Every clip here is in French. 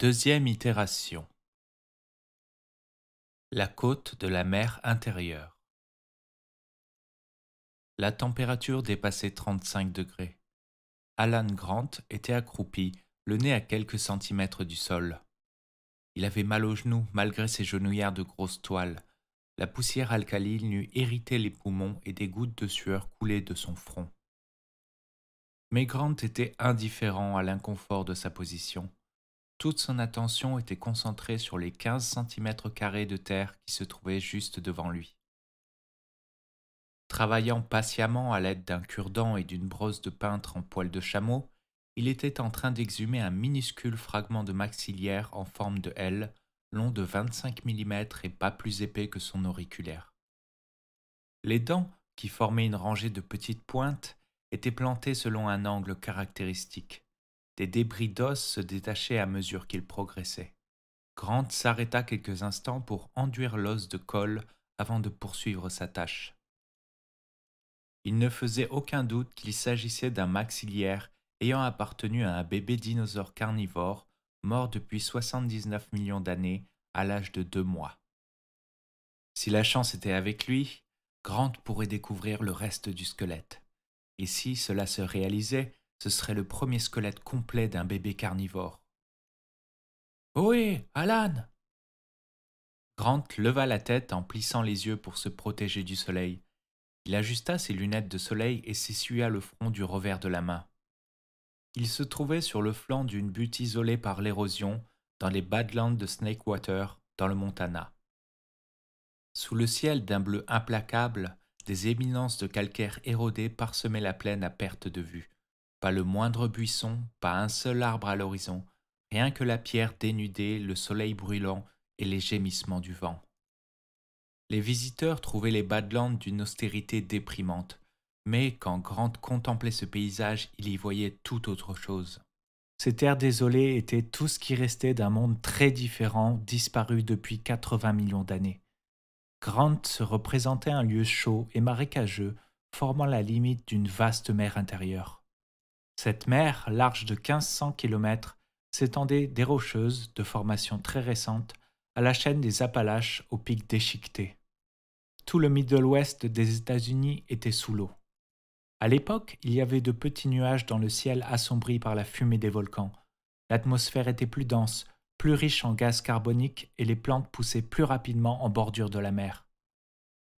Deuxième itération. La côte de la mer intérieure. La température dépassait 35 degrés. Alan Grant était accroupi, le nez à quelques centimètres du sol. Il avait mal aux genoux malgré ses genouillères de grosse toile. La poussière alcaline lui irritait les poumons et des gouttes de sueur coulaient de son front. Mais Grant était indifférent à l'inconfort de sa position. Toute son attention était concentrée sur les 15 cm de terre qui se trouvaient juste devant lui. Travaillant patiemment à l'aide d'un cure-dent et d'une brosse de peintre en poil de chameau, il était en train d'exhumer un minuscule fragment de maxillaire en forme de L, long de 25 mm et pas plus épais que son auriculaire. Les dents, qui formaient une rangée de petites pointes, étaient plantées selon un angle caractéristique. Des débris d'os se détachaient à mesure qu'il progressait. Grant s'arrêta quelques instants pour enduire l'os de colle avant de poursuivre sa tâche. Il ne faisait aucun doute qu'il s'agissait d'un maxillaire ayant appartenu à un bébé dinosaure carnivore mort depuis 79 millions d'années à l'âge de deux mois. Si la chance était avec lui, Grant pourrait découvrir le reste du squelette. Et si cela se réalisait, ce serait le premier squelette complet d'un bébé carnivore. Ohé, Alan Grant leva la tête en plissant les yeux pour se protéger du soleil. Il ajusta ses lunettes de soleil et s'essuya le front du revers de la main. Il se trouvait sur le flanc d'une butte isolée par l'érosion, dans les Badlands de Snakewater, dans le Montana. Sous le ciel d'un bleu implacable, des éminences de calcaire érodées parsemaient la plaine à perte de vue, pas le moindre buisson, pas un seul arbre à l'horizon, rien que la pierre dénudée, le soleil brûlant et les gémissements du vent. Les visiteurs trouvaient les Badlands d'une austérité déprimante, mais quand Grant contemplait ce paysage, il y voyait tout autre chose. Ces terres désolées étaient tout ce qui restait d'un monde très différent, disparu depuis 80 millions d'années. Grant se représentait un lieu chaud et marécageux, formant la limite d'une vaste mer intérieure. Cette mer, large de 1500 km, s'étendait des Rocheuses, de formation très récente, à la chaîne des Appalaches au pic déchiqueté. Tout le Middle West des États-Unis était sous l'eau. À l'époque, il y avait de petits nuages dans le ciel assombri par la fumée des volcans. L'atmosphère était plus dense, plus riche en gaz carbonique et les plantes poussaient plus rapidement en bordure de la mer.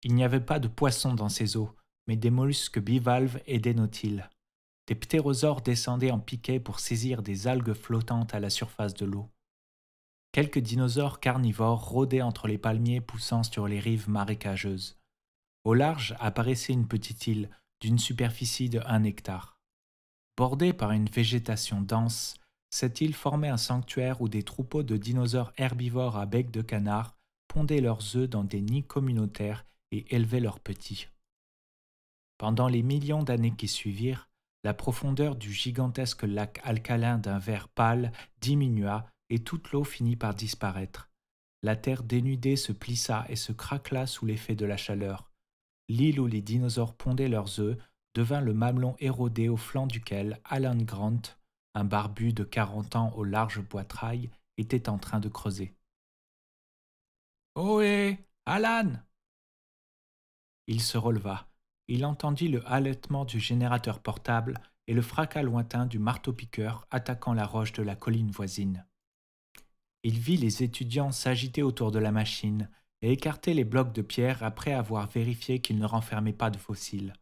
Il n'y avait pas de poissons dans ces eaux, mais des mollusques bivalves et des nautiles des ptérosaures descendaient en piquet pour saisir des algues flottantes à la surface de l'eau. Quelques dinosaures carnivores rôdaient entre les palmiers poussant sur les rives marécageuses. Au large apparaissait une petite île d'une superficie de un hectare. Bordée par une végétation dense, cette île formait un sanctuaire où des troupeaux de dinosaures herbivores à bec de canard pondaient leurs œufs dans des nids communautaires et élevaient leurs petits. Pendant les millions d'années qui suivirent, la profondeur du gigantesque lac alcalin d'un vert pâle diminua et toute l'eau finit par disparaître. La terre dénudée se plissa et se craquela sous l'effet de la chaleur. L'île où les dinosaures pondaient leurs œufs devint le mamelon érodé au flanc duquel Alan Grant, un barbu de quarante ans aux larges poitrailles, était en train de creuser. Ohé Alan Il se releva, il entendit le halètement du générateur portable et le fracas lointain du marteau-piqueur attaquant la roche de la colline voisine. Il vit les étudiants s'agiter autour de la machine et écarter les blocs de pierre après avoir vérifié qu'ils ne renfermaient pas de fossiles.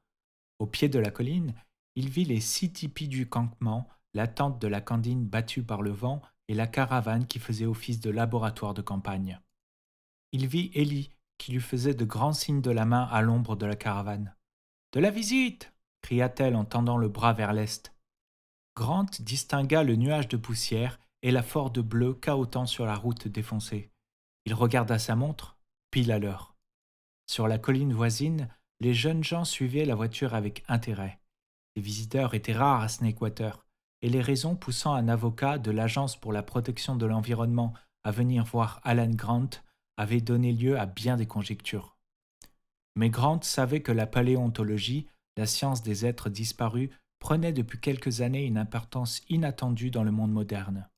Au pied de la colline, il vit les six tipis du campement, la tente de la candine battue par le vent et la caravane qui faisait office de laboratoire de campagne. Il vit Ellie qui lui faisait de grands signes de la main à l'ombre de la caravane. De la visite cria-t-elle en tendant le bras vers l'est. Grant distingua le nuage de poussière et la forde bleue cahotant sur la route défoncée. Il regarda sa montre, pile à l'heure. Sur la colline voisine, les jeunes gens suivaient la voiture avec intérêt. Les visiteurs étaient rares à Snakewater, et les raisons poussant un avocat de l'Agence pour la protection de l'environnement à venir voir Alan Grant avaient donné lieu à bien des conjectures. Mais Grant savait que la paléontologie, la science des êtres disparus, prenait depuis quelques années une importance inattendue dans le monde moderne.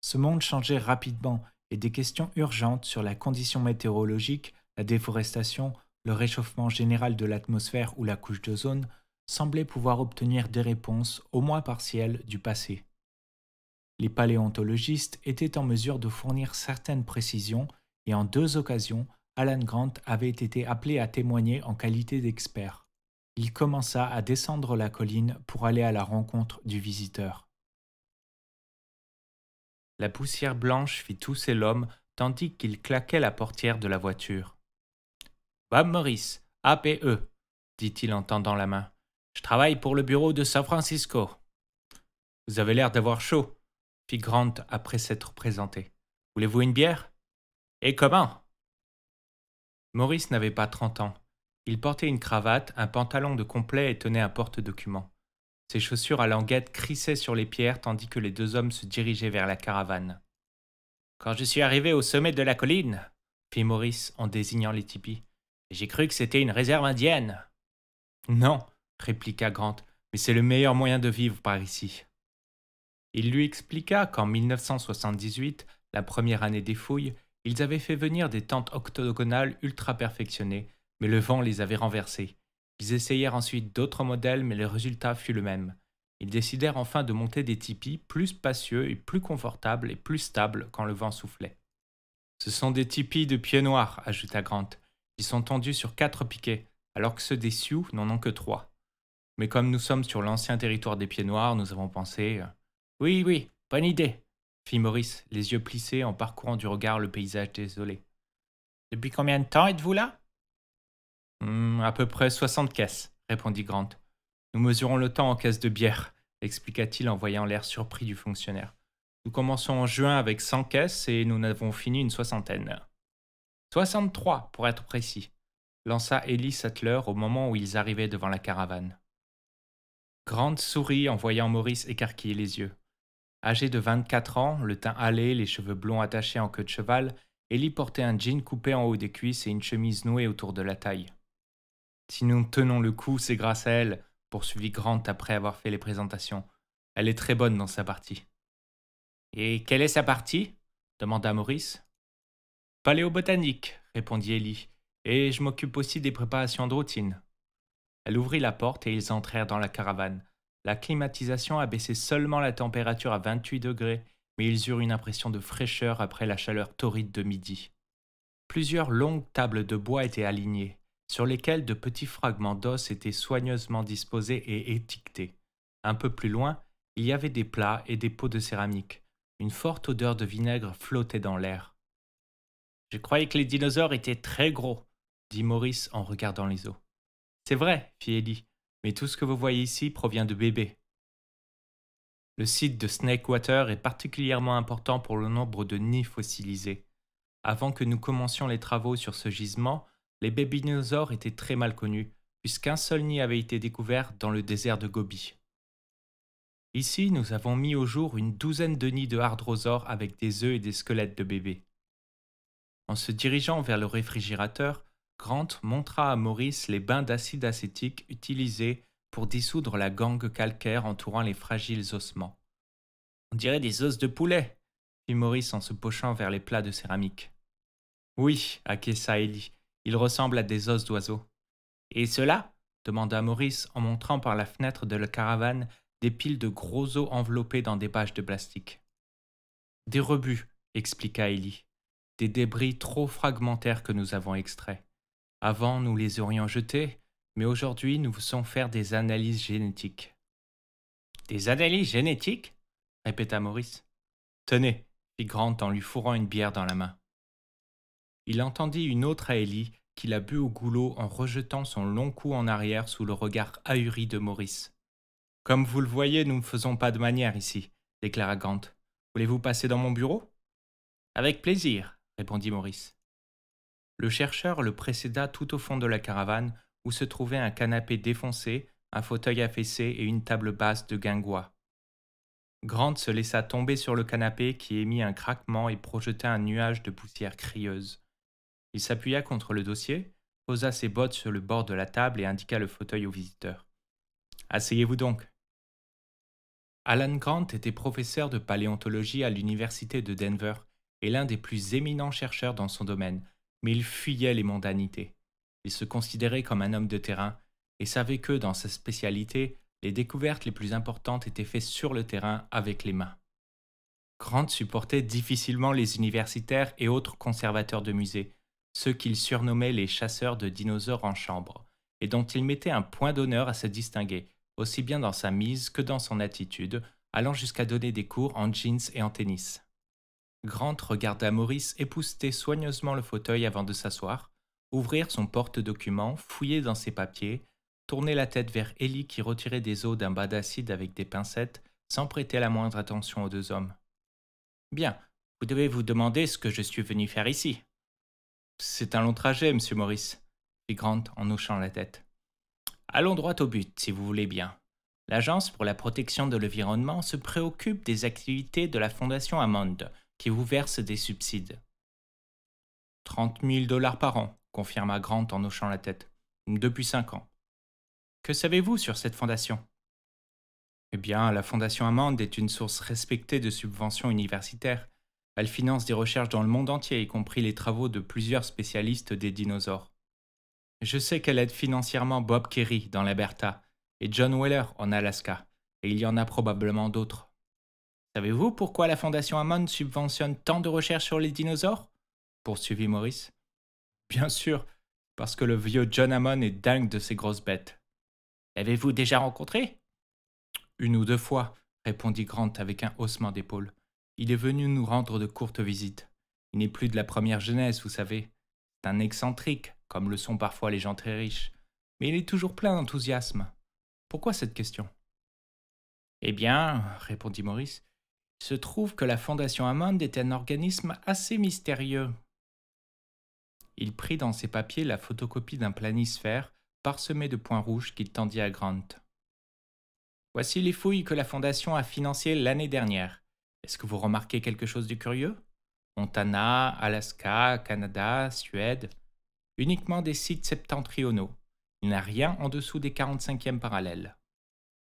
Ce monde changeait rapidement et des questions urgentes sur la condition météorologique, la déforestation, le réchauffement général de l'atmosphère ou la couche d'ozone semblaient pouvoir obtenir des réponses, au moins partielles, du passé. Les paléontologistes étaient en mesure de fournir certaines précisions et en deux occasions, Alan Grant avait été appelé à témoigner en qualité d'expert. Il commença à descendre la colline pour aller à la rencontre du visiteur. La poussière blanche fit tousser l'homme tandis qu'il claquait la portière de la voiture. Bob Morris, APE, dit-il en tendant la main. Je travaille pour le bureau de San Francisco. Vous avez l'air d'avoir chaud, fit Grant après s'être présenté. Voulez-vous une bière Et comment Maurice n'avait pas trente ans. Il portait une cravate, un pantalon de complet et tenait un porte-document. Ses chaussures à languette crissaient sur les pierres tandis que les deux hommes se dirigeaient vers la caravane. Quand je suis arrivé au sommet de la colline, fit Maurice en désignant les tipis, j'ai cru que c'était une réserve indienne. Non, répliqua Grant, mais c'est le meilleur moyen de vivre par ici. Il lui expliqua qu'en 1978, la première année des fouilles, ils avaient fait venir des tentes octogonales ultra perfectionnées, mais le vent les avait renversées. Ils essayèrent ensuite d'autres modèles, mais le résultat fut le même. Ils décidèrent enfin de monter des tipis plus spacieux et plus confortables et plus stables quand le vent soufflait. Ce sont des tipis de pieds noirs, ajouta Grant. qui sont tendus sur quatre piquets, alors que ceux des Sioux n'en ont que trois. Mais comme nous sommes sur l'ancien territoire des pieds noirs, nous avons pensé. Euh, oui, oui, bonne idée, fit Maurice, les yeux plissés en parcourant du regard le paysage désolé. Depuis combien de temps êtes-vous là hmm, À peu près soixante caisses, répondit Grant. Nous mesurons le temps en caisses de bière, expliqua-t-il en voyant l'air surpris du fonctionnaire. Nous commençons en juin avec cent caisses et nous n'avons fini une soixantaine. »« Soixante-trois, pour être précis, lança Ellie Sattler au moment où ils arrivaient devant la caravane. Grant sourit en voyant Maurice écarquiller les yeux. Âgée de 24 ans, le teint hâlé, les cheveux blonds attachés en queue de cheval, Ellie portait un jean coupé en haut des cuisses et une chemise nouée autour de la taille. Si nous tenons le coup, c'est grâce à elle, poursuivit Grant après avoir fait les présentations. Elle est très bonne dans sa partie. Et quelle est sa partie demanda Maurice. Paléobotanique, répondit Ellie, et je m'occupe aussi des préparations de routine. Elle ouvrit la porte et ils entrèrent dans la caravane. La climatisation abaissait baissé seulement la température à 28 degrés, mais ils eurent une impression de fraîcheur après la chaleur torride de midi. Plusieurs longues tables de bois étaient alignées, sur lesquelles de petits fragments d'os étaient soigneusement disposés et étiquetés. Un peu plus loin, il y avait des plats et des pots de céramique. Une forte odeur de vinaigre flottait dans l'air. Je croyais que les dinosaures étaient très gros, dit Maurice en regardant les os. C'est vrai, fit Ellie mais tout ce que vous voyez ici provient de bébés. Le site de Snakewater est particulièrement important pour le nombre de nids fossilisés. Avant que nous commencions les travaux sur ce gisement, les bébinosaures étaient très mal connus, puisqu'un seul nid avait été découvert dans le désert de Gobi. Ici, nous avons mis au jour une douzaine de nids de hardrosaures avec des œufs et des squelettes de bébés. En se dirigeant vers le réfrigérateur, Grant montra à Maurice les bains d'acide acétique utilisés pour dissoudre la gangue calcaire entourant les fragiles ossements. On dirait des os de poulet, fit Maurice en se pochant vers les plats de céramique. Oui, acquiesça Ellie, ils ressemblent à des os d'oiseaux. Et cela demanda Maurice en montrant par la fenêtre de la caravane des piles de gros os enveloppés dans des bâches de plastique. Des rebuts, expliqua Ellie, des débris trop fragmentaires que nous avons extraits. Avant, nous les aurions jetés, mais aujourd'hui, nous faisons faire des analyses génétiques. Des analyses génétiques répéta Maurice. Tenez, fit Grant en lui fourrant une bière dans la main. Il entendit une autre à Ellie qui la au goulot en rejetant son long cou en arrière sous le regard ahuri de Maurice. Comme vous le voyez, nous ne faisons pas de manière ici, déclara Grant. Voulez-vous passer dans mon bureau Avec plaisir, répondit Maurice. Le chercheur le précéda tout au fond de la caravane, où se trouvait un canapé défoncé, un fauteuil affaissé et une table basse de guingois. Grant se laissa tomber sur le canapé qui émit un craquement et projeta un nuage de poussière crieuse. Il s'appuya contre le dossier, posa ses bottes sur le bord de la table et indiqua le fauteuil au visiteur. Asseyez-vous donc. Alan Grant était professeur de paléontologie à l'université de Denver et l'un des plus éminents chercheurs dans son domaine, mais il fuyait les mondanités. Il se considérait comme un homme de terrain et savait que dans sa spécialité, les découvertes les plus importantes étaient faites sur le terrain avec les mains. Grant supportait difficilement les universitaires et autres conservateurs de musées, ceux qu'il surnommait les chasseurs de dinosaures en chambre, et dont il mettait un point d'honneur à se distinguer, aussi bien dans sa mise que dans son attitude, allant jusqu'à donner des cours en jeans et en tennis. Grant regarda Maurice épousseter soigneusement le fauteuil avant de s'asseoir, ouvrir son porte-document, fouiller dans ses papiers, tourner la tête vers Ellie qui retirait des os d'un bas d'acide avec des pincettes sans prêter la moindre attention aux deux hommes. Bien, vous devez vous demander ce que je suis venu faire ici. C'est un long trajet, monsieur Maurice, dit Grant en hochant la tête. Allons droit au but, si vous voulez bien. L'Agence pour la protection de l'environnement se préoccupe des activités de la Fondation Amande qui vous verse des subsides. 30 000 dollars par an, confirma Grant en hochant la tête, depuis cinq ans. Que savez-vous sur cette fondation Eh bien, la Fondation Amande est une source respectée de subventions universitaires. Elle finance des recherches dans le monde entier, y compris les travaux de plusieurs spécialistes des dinosaures. Je sais qu'elle aide financièrement Bob Kerry dans l'Alberta et John Weller en Alaska, et il y en a probablement d'autres. Savez-vous pourquoi la Fondation amon subventionne tant de recherches sur les dinosaures poursuivit Maurice. Bien sûr, parce que le vieux John Hammond est dingue de ces grosses bêtes. L'avez-vous déjà rencontré Une ou deux fois, répondit Grant avec un haussement d'épaule. Il est venu nous rendre de courtes visites. Il n'est plus de la première jeunesse, vous savez. C'est un excentrique, comme le sont parfois les gens très riches. Mais il est toujours plein d'enthousiasme. Pourquoi cette question Eh bien, répondit Maurice, se trouve que la Fondation Amund est un organisme assez mystérieux. Il prit dans ses papiers la photocopie d'un planisphère parsemé de points rouges qu'il tendit à Grant. Voici les fouilles que la Fondation a financées l'année dernière. Est-ce que vous remarquez quelque chose de curieux Montana, Alaska, Canada, Suède. Uniquement des sites septentrionaux. Il n'y a rien en dessous des 45e parallèles.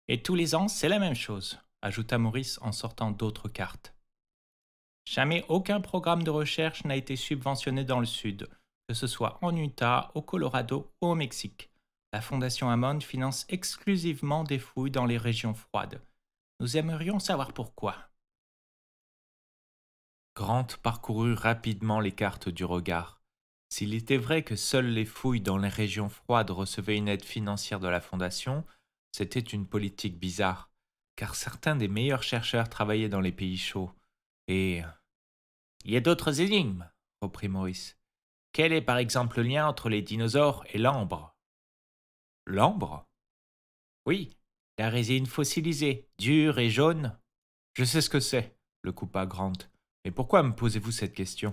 Et tous les ans, c'est la même chose ajouta Maurice en sortant d'autres cartes. Jamais aucun programme de recherche n'a été subventionné dans le Sud, que ce soit en Utah, au Colorado ou au Mexique. La Fondation Amon finance exclusivement des fouilles dans les régions froides. Nous aimerions savoir pourquoi. Grant parcourut rapidement les cartes du regard. S'il était vrai que seules les fouilles dans les régions froides recevaient une aide financière de la Fondation, c'était une politique bizarre car certains des meilleurs chercheurs travaillaient dans les pays chauds. Et... Euh, il y a d'autres énigmes, reprit Maurice. Quel est par exemple le lien entre les dinosaures et l'ambre L'ambre Oui, la résine fossilisée, dure et jaune. Je sais ce que c'est, le coupa Grant. Mais pourquoi me posez-vous cette question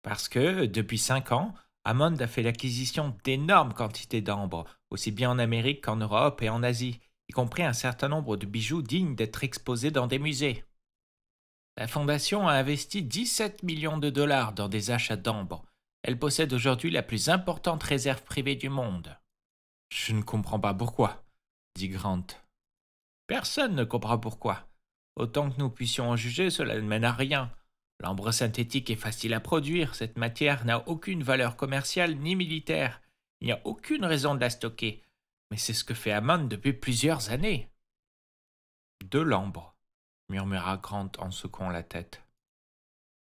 Parce que, depuis cinq ans, amond a fait l'acquisition d'énormes quantités d'ambre, aussi bien en Amérique qu'en Europe et en Asie, y compris un certain nombre de bijoux dignes d'être exposés dans des musées. La fondation a investi 17 millions de dollars dans des achats d'ambre. Elle possède aujourd'hui la plus importante réserve privée du monde. Je ne comprends pas pourquoi, dit Grant. Personne ne comprend pourquoi. Autant que nous puissions en juger, cela ne mène à rien. L'ambre synthétique est facile à produire, cette matière n'a aucune valeur commerciale ni militaire. Il n'y a aucune raison de la stocker. Mais c'est ce que fait Amand depuis plusieurs années. De l'ambre, murmura Grant en secouant la tête.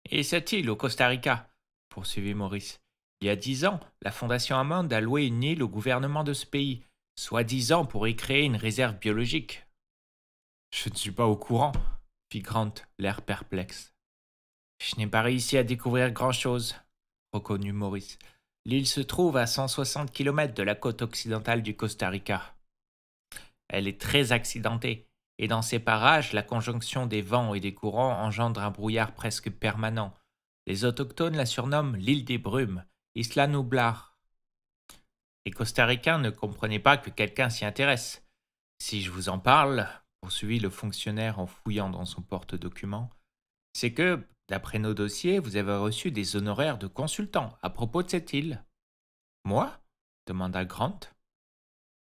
Et cette île au Costa Rica, poursuivit Maurice. Il y a dix ans, la Fondation Amande a loué une île au gouvernement de ce pays, soi-disant pour y créer une réserve biologique. Je ne suis pas au courant, fit Grant, l'air perplexe. Je n'ai pas réussi à découvrir grand-chose, reconnut Maurice. L'île se trouve à 160 km de la côte occidentale du Costa Rica. Elle est très accidentée, et dans ces parages, la conjonction des vents et des courants engendre un brouillard presque permanent. Les autochtones la surnomment l'île des brumes, Isla Nublar. Les Ricains ne comprenaient pas que quelqu'un s'y intéresse. Si je vous en parle, poursuivit le fonctionnaire en fouillant dans son porte-documents, c'est que, D'après nos dossiers, vous avez reçu des honoraires de consultant à propos de cette île. Moi demanda Grant.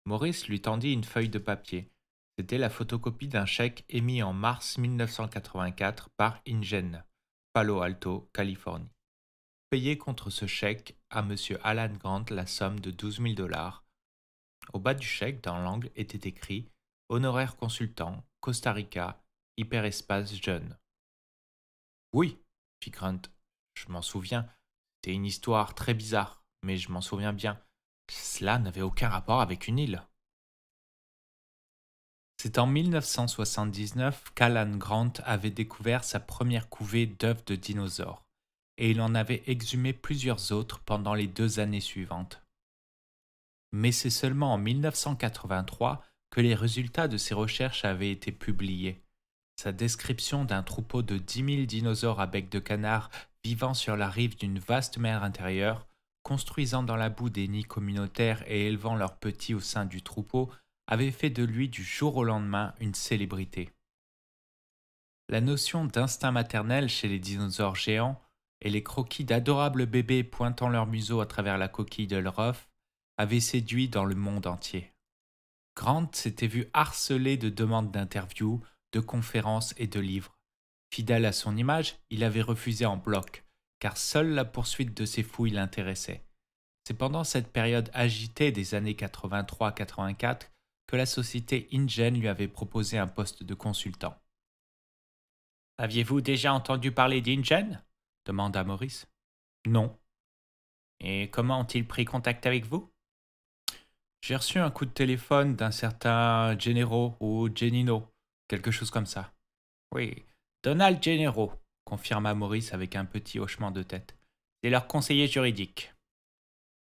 Maurice lui tendit une feuille de papier. C'était la photocopie d'un chèque émis en mars 1984 par Ingen, Palo Alto, Californie. Payé contre ce chèque à M. Alan Grant la somme de 12 000 dollars. Au bas du chèque, dans l'angle, était écrit Honoraire consultant, Costa Rica, hyperespace jeune. Oui, fit Grant, « Je m'en souviens. C'est une histoire très bizarre, mais je m'en souviens bien. Cela n'avait aucun rapport avec une île. C'est en 1979 qu'Alan Grant avait découvert sa première couvée d'œufs de dinosaures, et il en avait exhumé plusieurs autres pendant les deux années suivantes. Mais c'est seulement en 1983 que les résultats de ses recherches avaient été publiés, sa description d'un troupeau de 10 000 dinosaures à bec de canard vivant sur la rive d'une vaste mer intérieure, construisant dans la boue des nids communautaires et élevant leurs petits au sein du troupeau, avait fait de lui du jour au lendemain une célébrité. La notion d'instinct maternel chez les dinosaures géants et les croquis d'adorables bébés pointant leur museau à travers la coquille de leur œuf avaient séduit dans le monde entier. Grant s'était vu harcelé de demandes d'interviews, de conférences et de livres. Fidèle à son image, il avait refusé en bloc, car seule la poursuite de ses fouilles l'intéressait. C'est pendant cette période agitée des années 83-84 que la société InGen lui avait proposé un poste de consultant. Aviez-vous déjà entendu parler d'InGen demanda Maurice. Non. Et comment ont-ils pris contact avec vous J'ai reçu un coup de téléphone d'un certain Genero ou Genino, Quelque chose comme ça. Oui, Donald Gennaro, confirma Maurice avec un petit hochement de tête. C'est leur conseiller juridique.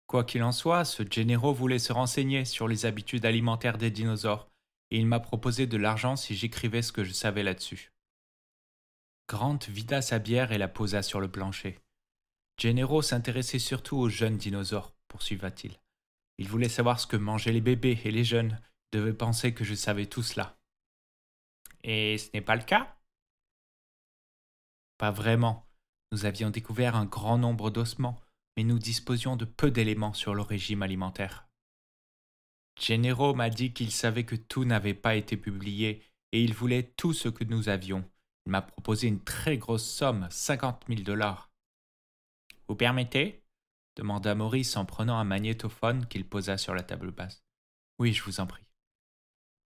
Quoi qu'il en soit, ce Gennaro voulait se renseigner sur les habitudes alimentaires des dinosaures, et il m'a proposé de l'argent si j'écrivais ce que je savais là-dessus. Grant vida sa bière et la posa sur le plancher. Genero s'intéressait surtout aux jeunes dinosaures, poursuiva-t-il. Il voulait savoir ce que mangeaient les bébés et les jeunes, devait penser que je savais tout cela. Et ce n'est pas le cas Pas vraiment. Nous avions découvert un grand nombre d'ossements, mais nous disposions de peu d'éléments sur le régime alimentaire. Gennaro m'a dit qu'il savait que tout n'avait pas été publié et il voulait tout ce que nous avions. Il m'a proposé une très grosse somme, 50 mille dollars. Vous permettez demanda Maurice en prenant un magnétophone qu'il posa sur la table basse. Oui, je vous en prie.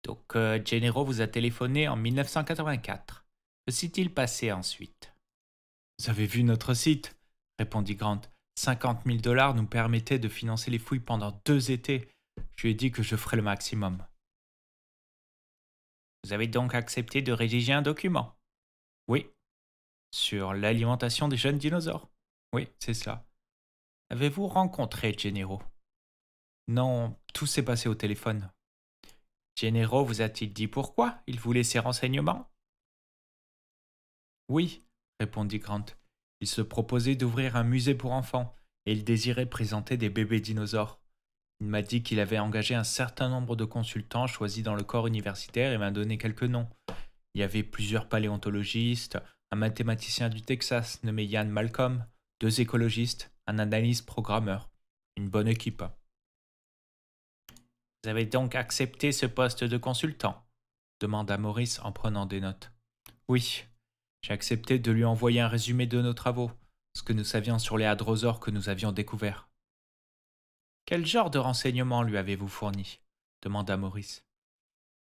Donc euh, Généraux vous a téléphoné en 1984. Que s'est-il passé ensuite Vous avez vu notre site répondit Grant. 50 000 dollars nous permettaient de financer les fouilles pendant deux étés. Je lui ai dit que je ferais le maximum. Vous avez donc accepté de rédiger un document Oui. Sur l'alimentation des jeunes dinosaures Oui, c'est cela. Avez-vous rencontré Généraux ?»« Non, tout s'est passé au téléphone. « Généraux vous a-t-il dit pourquoi il voulait ces renseignements Oui, répondit Grant. Il se proposait d'ouvrir un musée pour enfants et il désirait présenter des bébés dinosaures. Il m'a dit qu'il avait engagé un certain nombre de consultants choisis dans le corps universitaire et m'a donné quelques noms. Il y avait plusieurs paléontologistes, un mathématicien du Texas nommé Ian Malcolm, deux écologistes, un analyste programmeur. Une bonne équipe. Vous avez donc accepté ce poste de consultant demanda Maurice en prenant des notes. Oui, j'ai accepté de lui envoyer un résumé de nos travaux, ce que nous savions sur les hadrosaures que nous avions découverts. Quel genre de renseignements lui avez-vous fourni demanda Maurice.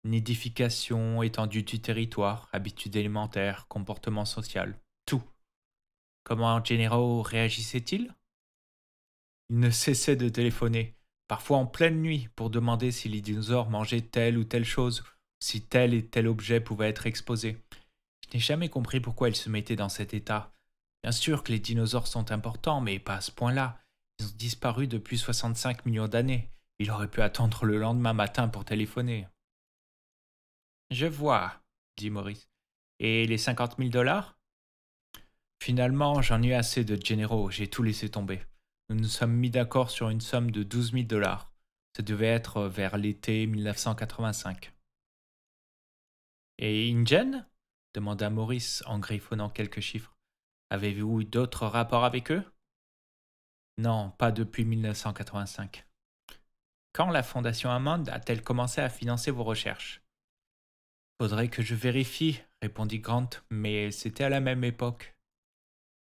Nidification, étendue du territoire, habitudes élémentaires, comportement social, tout. Comment en général réagissait-il Il ne cessait de téléphoner, parfois en pleine nuit, pour demander si les dinosaures mangeaient telle ou telle chose, si tel et tel objet pouvait être exposé. Je n'ai jamais compris pourquoi ils se mettaient dans cet état. Bien sûr que les dinosaures sont importants, mais pas à ce point-là. Ils ont disparu depuis 65 millions d'années. Il aurait pu attendre le lendemain matin pour téléphoner. Je vois, dit Maurice. Et les cinquante mille dollars Finalement, j'en ai assez de généraux, j'ai tout laissé tomber nous nous sommes mis d'accord sur une somme de douze mille dollars. Ça devait être euh, vers l'été 1985. Et Ingen demanda Maurice en griffonnant quelques chiffres. Avez-vous eu d'autres rapports avec eux Non, pas depuis 1985. Quand la Fondation Amand a-t-elle commencé à financer vos recherches Faudrait que je vérifie, répondit Grant, mais c'était à la même époque.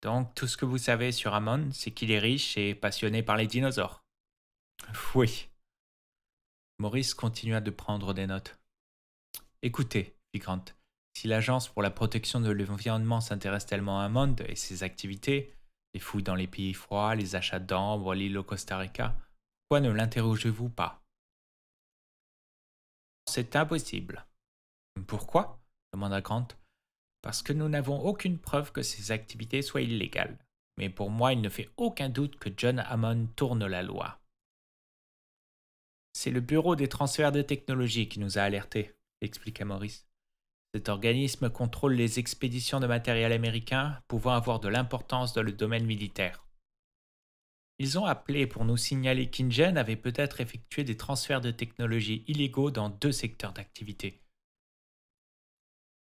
Donc tout ce que vous savez sur Amon, c'est qu'il est riche et passionné par les dinosaures. Oui. Maurice continua de prendre des notes. Écoutez, dit Grant, si l'Agence pour la protection de l'environnement s'intéresse tellement à Amond et ses activités, les fouilles dans les pays froids, les achats d'ambre, l'île au Costa Rica, pourquoi ne l'interrogez-vous pas C'est impossible. Pourquoi demanda Grant parce que nous n'avons aucune preuve que ces activités soient illégales. Mais pour moi, il ne fait aucun doute que John Hammond tourne la loi. C'est le Bureau des transferts de technologie qui nous a alertés, expliqua Maurice. Cet organisme contrôle les expéditions de matériel américain pouvant avoir de l'importance dans le domaine militaire. Ils ont appelé pour nous signaler qu'Ingen avait peut-être effectué des transferts de technologies illégaux dans deux secteurs d'activité.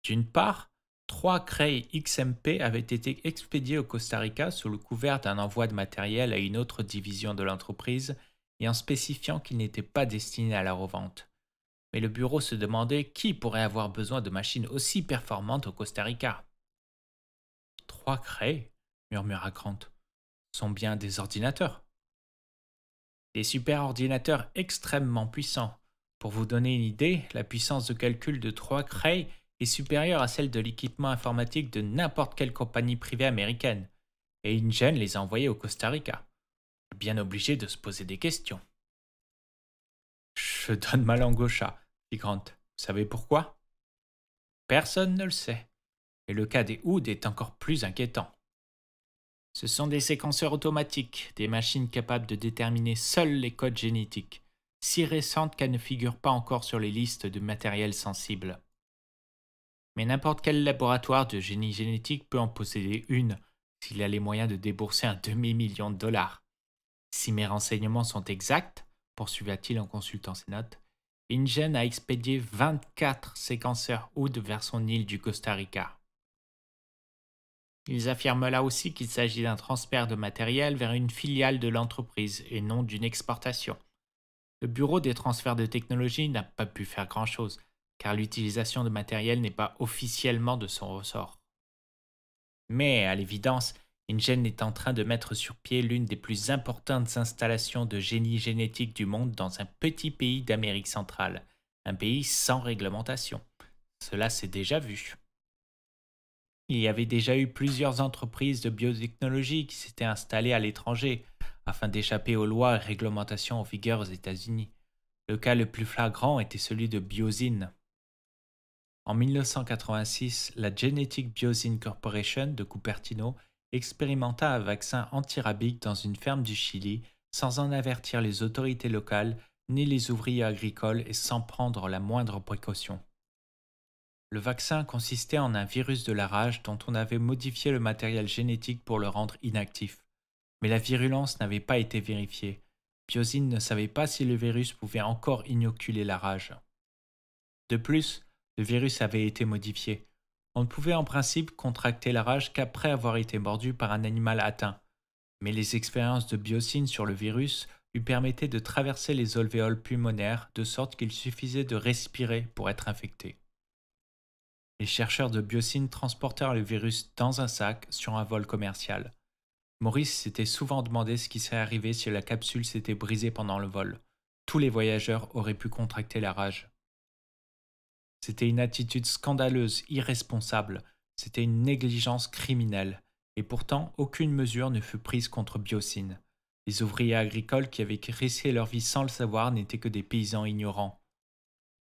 D'une part, Trois Cray XMP avaient été expédiés au Costa Rica sous le couvert d'un envoi de matériel à une autre division de l'entreprise et en spécifiant qu'ils n'étaient pas destinés à la revente. Mais le bureau se demandait qui pourrait avoir besoin de machines aussi performantes au Costa Rica. Trois Cray murmura Grant, sont bien des ordinateurs. Des superordinateurs extrêmement puissants. Pour vous donner une idée, la puissance de calcul de trois Cray est supérieure à celle de l'équipement informatique de n'importe quelle compagnie privée américaine, et InGen les a envoyés au Costa Rica. Bien obligé de se poser des questions. Je donne ma langue au chat, dit Grant. Vous savez pourquoi Personne ne le sait. Et le cas des Hoods est encore plus inquiétant. Ce sont des séquenceurs automatiques, des machines capables de déterminer seules les codes génétiques, si récentes qu'elles ne figurent pas encore sur les listes de matériel sensible. Mais n'importe quel laboratoire de génie génétique peut en posséder une s'il a les moyens de débourser un demi-million de dollars. Si mes renseignements sont exacts, poursuivit t il en consultant ses notes, InGen a expédié 24 séquenceurs Hood vers son île du Costa Rica. Ils affirment là aussi qu'il s'agit d'un transfert de matériel vers une filiale de l'entreprise et non d'une exportation. Le bureau des transferts de technologie n'a pas pu faire grand-chose, car l'utilisation de matériel n'est pas officiellement de son ressort. Mais, à l'évidence, InGen est en train de mettre sur pied l'une des plus importantes installations de génie génétique du monde dans un petit pays d'Amérique centrale, un pays sans réglementation. Cela s'est déjà vu. Il y avait déjà eu plusieurs entreprises de biotechnologie qui s'étaient installées à l'étranger afin d'échapper aux lois et réglementations en vigueur aux États-Unis. Le cas le plus flagrant était celui de Biosine, en 1986, la Genetic Biosyn Corporation de Cupertino expérimenta un vaccin antirabique dans une ferme du Chili sans en avertir les autorités locales ni les ouvriers agricoles et sans prendre la moindre précaution. Le vaccin consistait en un virus de la rage dont on avait modifié le matériel génétique pour le rendre inactif. Mais la virulence n'avait pas été vérifiée. Biosyn ne savait pas si le virus pouvait encore inoculer la rage. De plus, le virus avait été modifié. On ne pouvait en principe contracter la rage qu'après avoir été mordu par un animal atteint. Mais les expériences de biocine sur le virus lui permettaient de traverser les alvéoles pulmonaires de sorte qu'il suffisait de respirer pour être infecté. Les chercheurs de biocine transportèrent le virus dans un sac sur un vol commercial. Maurice s'était souvent demandé ce qui serait arrivé si la capsule s'était brisée pendant le vol. Tous les voyageurs auraient pu contracter la rage. C'était une attitude scandaleuse, irresponsable, c'était une négligence criminelle, et pourtant aucune mesure ne fut prise contre Biocine. Les ouvriers agricoles qui avaient risqué leur vie sans le savoir n'étaient que des paysans ignorants.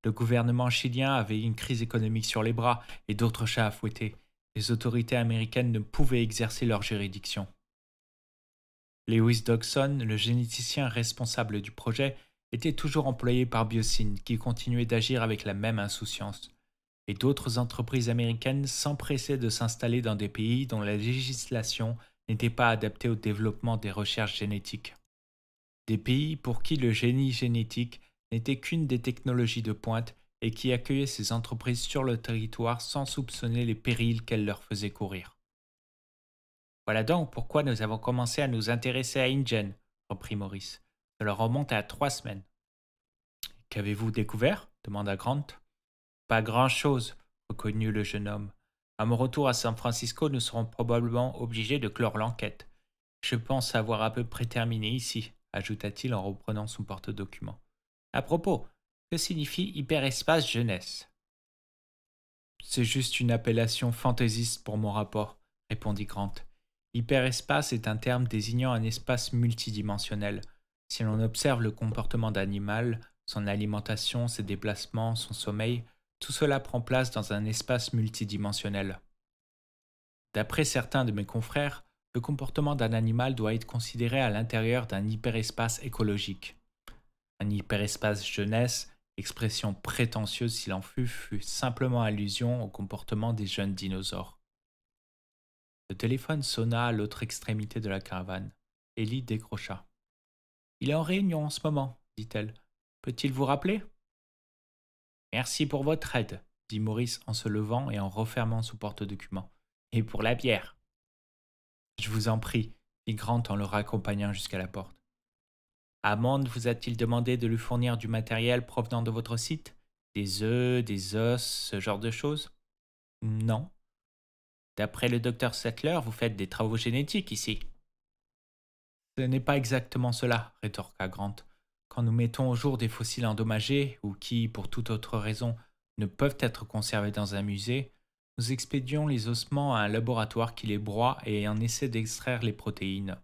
Le gouvernement chilien avait une crise économique sur les bras et d'autres chats à fouetter. Les autorités américaines ne pouvaient exercer leur juridiction. Lewis Dodson, le généticien responsable du projet, était toujours employé par Biocine, qui continuait d'agir avec la même insouciance. Et d'autres entreprises américaines s'empressaient de s'installer dans des pays dont la législation n'était pas adaptée au développement des recherches génétiques. Des pays pour qui le génie génétique n'était qu'une des technologies de pointe et qui accueillaient ces entreprises sur le territoire sans soupçonner les périls qu'elles leur faisaient courir. Voilà donc pourquoi nous avons commencé à nous intéresser à InGen, reprit Maurice. Cela remonte à trois semaines. Qu'avez-vous découvert demanda Grant. Pas grand-chose, reconnut le jeune homme. À mon retour à San Francisco, nous serons probablement obligés de clore l'enquête. Je pense avoir à peu près terminé ici, ajouta-t-il en reprenant son porte-document. À propos, que signifie hyperespace jeunesse C'est juste une appellation fantaisiste pour mon rapport, répondit Grant. Hyperespace est un terme désignant un espace multidimensionnel, si l'on observe le comportement d'animal, son alimentation, ses déplacements, son sommeil, tout cela prend place dans un espace multidimensionnel. D'après certains de mes confrères, le comportement d'un animal doit être considéré à l'intérieur d'un hyperespace écologique. Un hyperespace jeunesse, expression prétentieuse s'il en fut, fut simplement allusion au comportement des jeunes dinosaures. Le téléphone sonna à l'autre extrémité de la caravane. Ellie décrocha. Il est en réunion en ce moment, dit-elle. Peut-il vous rappeler Merci pour votre aide, dit Maurice en se levant et en refermant son porte-document. Et pour la bière. Je vous en prie, dit Grant en le raccompagnant jusqu'à la porte. Amande vous a-t-il demandé de lui fournir du matériel provenant de votre site Des œufs, des os, ce genre de choses Non. D'après le docteur Sattler, vous faites des travaux génétiques ici. Ce n'est pas exactement cela, rétorqua Grant. Quand nous mettons au jour des fossiles endommagés ou qui, pour toute autre raison, ne peuvent être conservés dans un musée, nous expédions les ossements à un laboratoire qui les broie et en essaie d'extraire les protéines.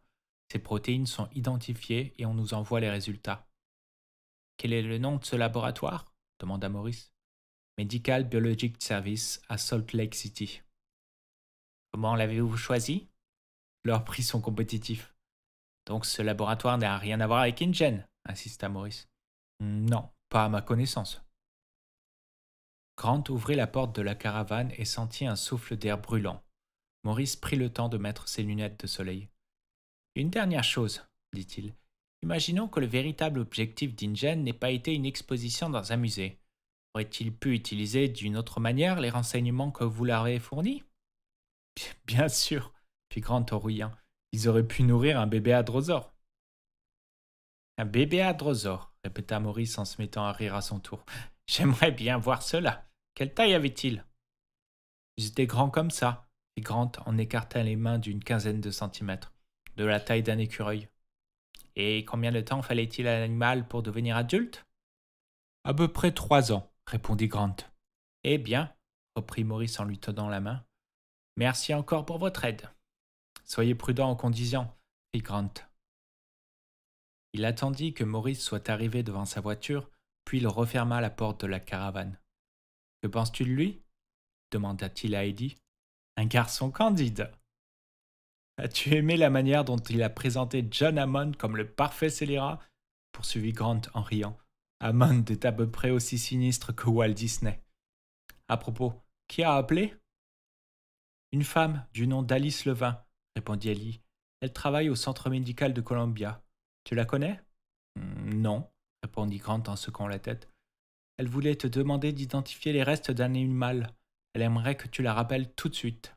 Ces protéines sont identifiées et on nous envoie les résultats. Quel est le nom de ce laboratoire demanda Maurice. Medical Biologic Service à Salt Lake City. Comment l'avez-vous choisi Leurs prix sont compétitifs. Donc ce laboratoire n'a rien à voir avec InGen, insista Maurice. Non, pas à ma connaissance. Grant ouvrit la porte de la caravane et sentit un souffle d'air brûlant. Maurice prit le temps de mettre ses lunettes de soleil. Une dernière chose, dit-il. Imaginons que le véritable objectif d'Ingen n'ait pas été une exposition dans un musée. Aurait-il pu utiliser d'une autre manière les renseignements que vous leur avez fournis Bien sûr, fit Grant en ils auraient pu nourrir un bébé hadrosaure. Un bébé hadrosaure, répéta Maurice en se mettant à rire à son tour. J'aimerais bien voir cela. Quelle taille avait-il Ils étaient grands comme ça, dit Grant en écartant les mains d'une quinzaine de centimètres, de la taille d'un écureuil. Et combien de temps fallait-il à l'animal pour devenir adulte À peu près trois ans, répondit Grant. Eh bien, reprit Maurice en lui tendant la main, merci encore pour votre aide. Soyez prudent en conduisant, fit Grant. Il attendit que Maurice soit arrivé devant sa voiture, puis il referma la porte de la caravane. Que penses-tu de lui demanda-t-il à Heidi. Un garçon candide. As-tu aimé la manière dont il a présenté John Hammond comme le parfait scélérat poursuivit Grant en riant. Hammond est à peu près aussi sinistre que Walt Disney. À propos, qui a appelé Une femme du nom d'Alice Levin, répondit Ellie. Elle travaille au centre médical de Columbia. Tu la connais hmm, Non, répondit Grant en secouant la tête. Elle voulait te demander d'identifier les restes d'un animal. Elle aimerait que tu la rappelles tout de suite.